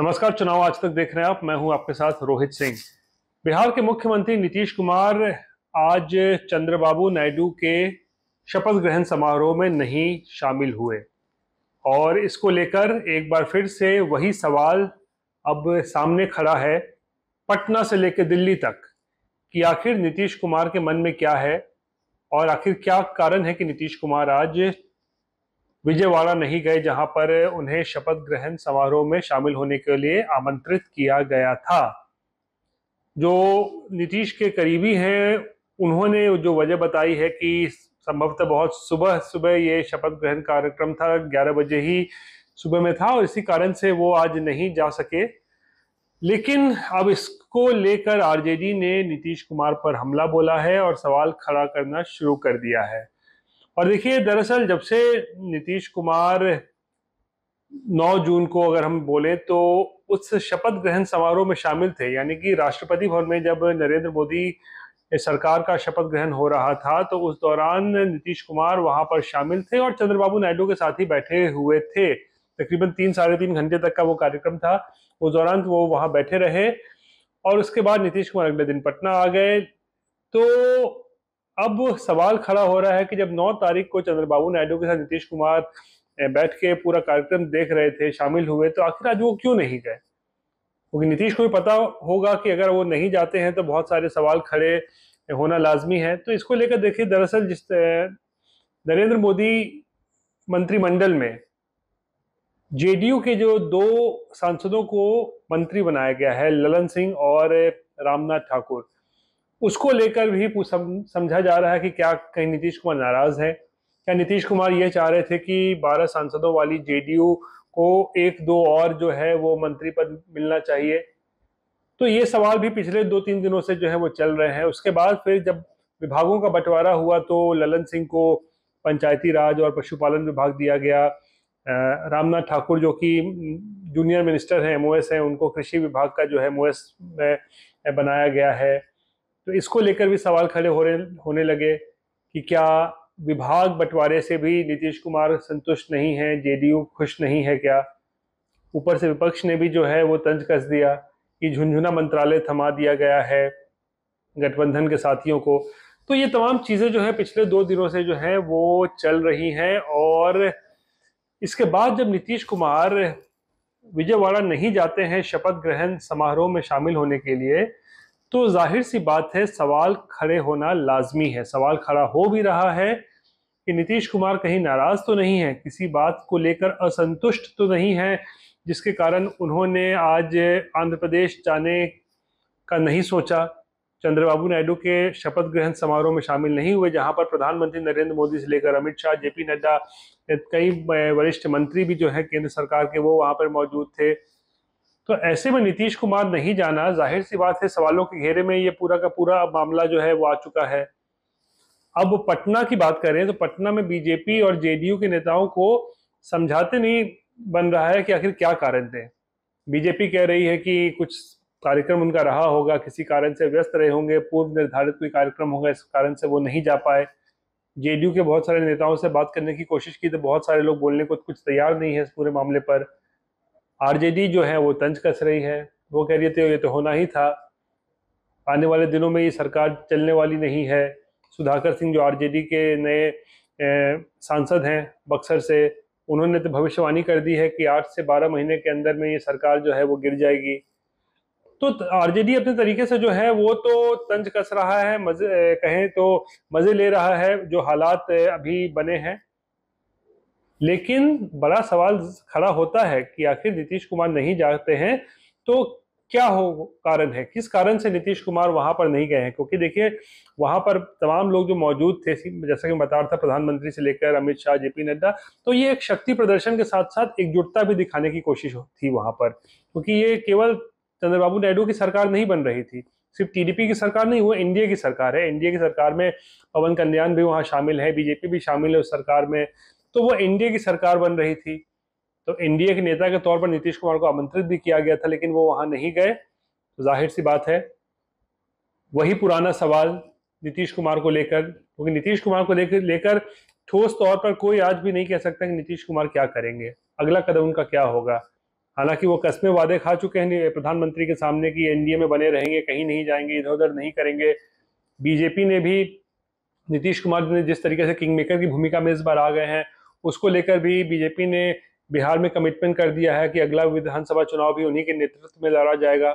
नमस्कार चुनाव आज तक देख रहे हैं आप मैं हूं आपके साथ रोहित सिंह बिहार के मुख्यमंत्री नीतीश कुमार आज चंद्रबाबू नायडू के शपथ ग्रहण समारोह में नहीं शामिल हुए और इसको लेकर एक बार फिर से वही सवाल अब सामने खड़ा है पटना से लेकर दिल्ली तक कि आखिर नीतीश कुमार के मन में क्या है और आखिर क्या कारण है कि नीतीश कुमार आज विजयवाड़ा नहीं गए जहां पर उन्हें शपथ ग्रहण समारोह में शामिल होने के लिए आमंत्रित किया गया था जो नीतीश के करीबी हैं उन्होंने जो वजह बताई है कि संभवतः बहुत सुबह सुबह ये शपथ ग्रहण कार्यक्रम था ग्यारह बजे ही सुबह में था और इसी कारण से वो आज नहीं जा सके लेकिन अब इसको लेकर आरजेडी ने नीतीश कुमार पर हमला बोला है और सवाल खड़ा करना शुरू कर दिया है और देखिए दरअसल जब से नीतीश कुमार 9 जून को अगर हम बोले तो उस शपथ ग्रहण समारोह में शामिल थे यानी कि राष्ट्रपति भवन में जब नरेंद्र मोदी सरकार का शपथ ग्रहण हो रहा था तो उस दौरान नीतीश कुमार वहां पर शामिल थे और चंद्रबाबू नायडू के साथ ही बैठे हुए थे तकरीबन तीन साढ़े तीन घंटे तक का वो कार्यक्रम था उस दौरान वो वहां बैठे रहे और उसके बाद नीतीश कुमार अगले दिन पटना आ गए तो अब सवाल खड़ा हो रहा है कि जब 9 तारीख को चंद्रबाबू नायडू के साथ नीतीश कुमार बैठ के पूरा कार्यक्रम देख रहे थे शामिल हुए तो आखिर आज वो क्यों नहीं गए क्योंकि नीतीश को भी पता होगा कि अगर वो नहीं जाते हैं तो बहुत सारे सवाल खड़े होना लाजमी है तो इसको लेकर देखिए दरअसल जिस नरेंद्र मोदी मंत्रिमंडल में जेडीयू के जो दो सांसदों को मंत्री बनाया गया है ललन सिंह और रामनाथ ठाकुर उसको लेकर भी समझा जा रहा है कि क्या कहीं नीतीश कुमार नाराज है क्या नीतीश कुमार ये चाह रहे थे कि 12 सांसदों वाली जेडीयू को एक दो और जो है वो मंत्री पद मिलना चाहिए तो ये सवाल भी पिछले दो तीन दिनों से जो है वो चल रहे हैं उसके बाद फिर जब विभागों का बंटवारा हुआ तो ललन सिंह को पंचायती राज और पशुपालन विभाग दिया गया रामनाथ ठाकुर जो कि जूनियर मिनिस्टर हैं एम हैं उनको कृषि विभाग का जो है एम में बनाया गया है तो इसको लेकर भी सवाल खड़े हो रहे होने लगे कि क्या विभाग बंटवारे से भी नीतीश कुमार संतुष्ट नहीं है जेडीयू खुश नहीं है क्या ऊपर से विपक्ष ने भी जो है वो तंज कस दिया कि झुंझुना मंत्रालय थमा दिया गया है गठबंधन के साथियों को तो ये तमाम चीज़ें जो है पिछले दो दिनों से जो है वो चल रही हैं और इसके बाद जब नीतीश कुमार विजयवाड़ा नहीं जाते हैं शपथ ग्रहण समारोह में शामिल होने के लिए तो जाहिर सी बात है सवाल खड़े होना लाजमी है सवाल खड़ा हो भी रहा है कि नीतीश कुमार कहीं नाराज तो नहीं है किसी बात को लेकर असंतुष्ट तो नहीं है जिसके कारण उन्होंने आज आंध्र प्रदेश जाने का नहीं सोचा चंद्रबाबू नायडू के शपथ ग्रहण समारोह में शामिल नहीं हुए जहां पर प्रधानमंत्री नरेंद्र मोदी से लेकर अमित शाह जेपी नड्डा कई वरिष्ठ मंत्री भी जो है केंद्र सरकार के वो वहां पर मौजूद थे तो ऐसे में नीतीश कुमार नहीं जाना जाहिर सी बात है सवालों के घेरे में ये पूरा का पूरा मामला जो है वो आ चुका है अब पटना की बात करें तो पटना में बीजेपी और जेडीयू के नेताओं को समझाते नहीं बन रहा है कि आखिर क्या कारण थे बीजेपी कह रही है कि कुछ कार्यक्रम उनका रहा होगा किसी कारण से व्यस्त रहे होंगे पूर्व निर्धारित कोई कार्यक्रम होगा इस कारण से वो नहीं जा पाए जेडीयू के बहुत सारे नेताओं से बात करने की कोशिश की तो बहुत सारे लोग बोलने को कुछ तैयार नहीं है इस पूरे मामले पर आरजेडी जो है वो तंज कस रही है वो कह रही थी तो ये तो होना ही था आने वाले दिनों में ये सरकार चलने वाली नहीं है सुधाकर सिंह जो आरजेडी के नए सांसद हैं बक्सर से उन्होंने तो भविष्यवाणी कर दी है कि आठ से बारह महीने के अंदर में ये सरकार जो है वो गिर जाएगी तो आरजेडी अपने तरीके से जो है वो तो तंज कस रहा है मजे कहें तो मजे ले रहा है जो हालात अभी बने हैं लेकिन बड़ा सवाल खड़ा होता है कि आखिर नीतीश कुमार नहीं जाते हैं तो क्या हो कारण है किस कारण से नीतीश कुमार वहां पर नहीं गए हैं क्योंकि देखिए वहां पर तमाम लोग जो मौजूद थे जैसा कि मैं बता रहा था प्रधानमंत्री से लेकर अमित शाह जेपी नड्डा तो ये एक शक्ति प्रदर्शन के साथ साथ एकजुटता भी दिखाने की कोशिश थी वहां पर क्योंकि ये केवल चंद्रबाबू नायडू की सरकार नहीं बन रही थी सिर्फ टीडीपी की सरकार नहीं वो एनडीए की सरकार है एनडीए की सरकार में पवन कल्याण भी वहां शामिल है बीजेपी भी शामिल है उस सरकार में तो वो एनडीए की सरकार बन रही थी तो एनडीए के नेता के तौर पर नीतीश कुमार को आमंत्रित भी किया गया था लेकिन वो वहां नहीं गए तो जाहिर सी बात है वही पुराना सवाल नीतीश कुमार को लेकर क्योंकि नीतीश कुमार को लेकर लेकर ठोस तौर पर कोई आज भी नहीं कह सकता कि नीतीश कुमार क्या करेंगे अगला कदम उनका क्या होगा हालांकि वो कस्बे वादे खा चुके हैं प्रधानमंत्री के सामने कि एनडीए में बने रहेंगे कहीं नहीं जाएंगे इधर उधर नहीं करेंगे बीजेपी ने भी नीतीश कुमार ने जिस तरीके से किंग मेकर की भूमिका में इस बार आ गए हैं उसको लेकर भी बीजेपी ने बिहार में कमिटमेंट कर दिया है कि अगला विधानसभा चुनाव भी उन्हीं के नेतृत्व में लड़ा जाएगा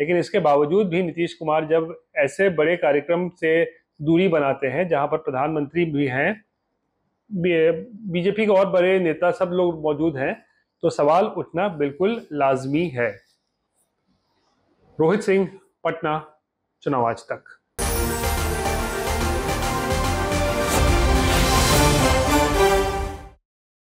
लेकिन इसके बावजूद भी नीतीश कुमार जब ऐसे बड़े कार्यक्रम से दूरी बनाते हैं जहां पर प्रधानमंत्री भी हैं बीजेपी के और बड़े नेता सब लोग मौजूद हैं तो सवाल उठना बिल्कुल लाजमी है रोहित सिंह पटना चुनाव आज तक